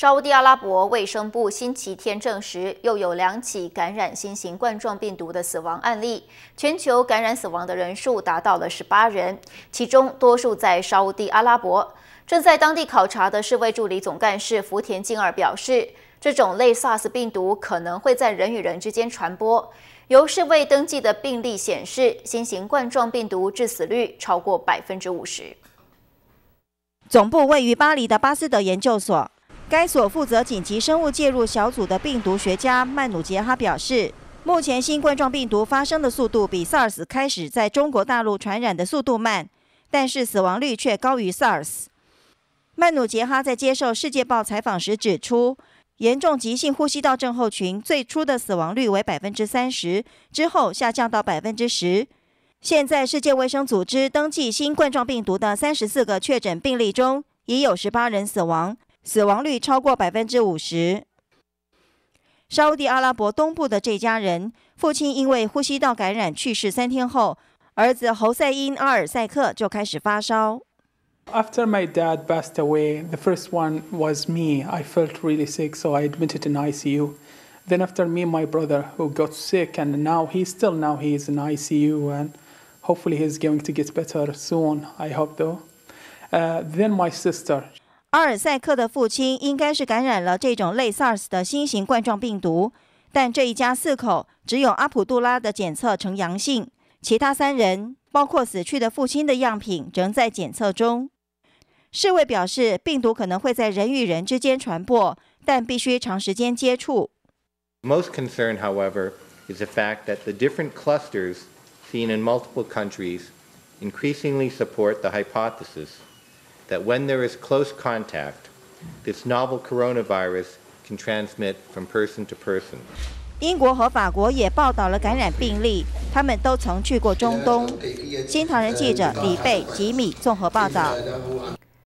沙地阿拉伯卫生部星期天证实，又有两起感染新型冠状病毒的死亡案例，全球感染死亡的人数达到了十八人，其中多数在沙地阿拉伯。正在当地考察的世卫助理总干事福田敬二表示，这种类 SARS 病毒可能会在人与人之间传播。由世卫登记的病例显示，新型冠状病毒致死率超过百分之五十。总部位于巴黎的巴斯德研究所。该所负责紧急生物介入小组的病毒学家曼努杰哈表示，目前新冠状病毒发生的速度比 SARS 开始在中国大陆传染的速度慢，但是死亡率却高于 SARS。曼努杰哈在接受《世界报》采访时指出，严重急性呼吸道症候群最初的死亡率为百分之三十，之后下降到百分之十。现在，世界卫生组织登记新冠状病毒的三十四个确诊病例中，已有十八人死亡。After my dad passed away, the first one was me. I felt really sick, so I admitted in ICU. Then after me, my brother who got sick, and now he's still now he's in ICU, and hopefully he's going to get better soon. I hope though. Uh, then my sister, 阿尔塞克的父亲应该是感染了这种类 SARS 的新型冠状病毒，但这一家四口只有阿卜杜拉的检测呈阳性，其他三人，包括死去的父亲的样品仍在检测中。世卫表示，病毒可能会在人与人之间传播，但必须长时间接触。Most concern, however, is the fact that the different clusters seen in multiple countries increasingly support the hypothesis. that when there is close contact, this novel coronavirus can transmit from person to person. 英国和法国也报道了感染病例，他们都曾去过中东。新唐人记者李贝、吉米综合报道。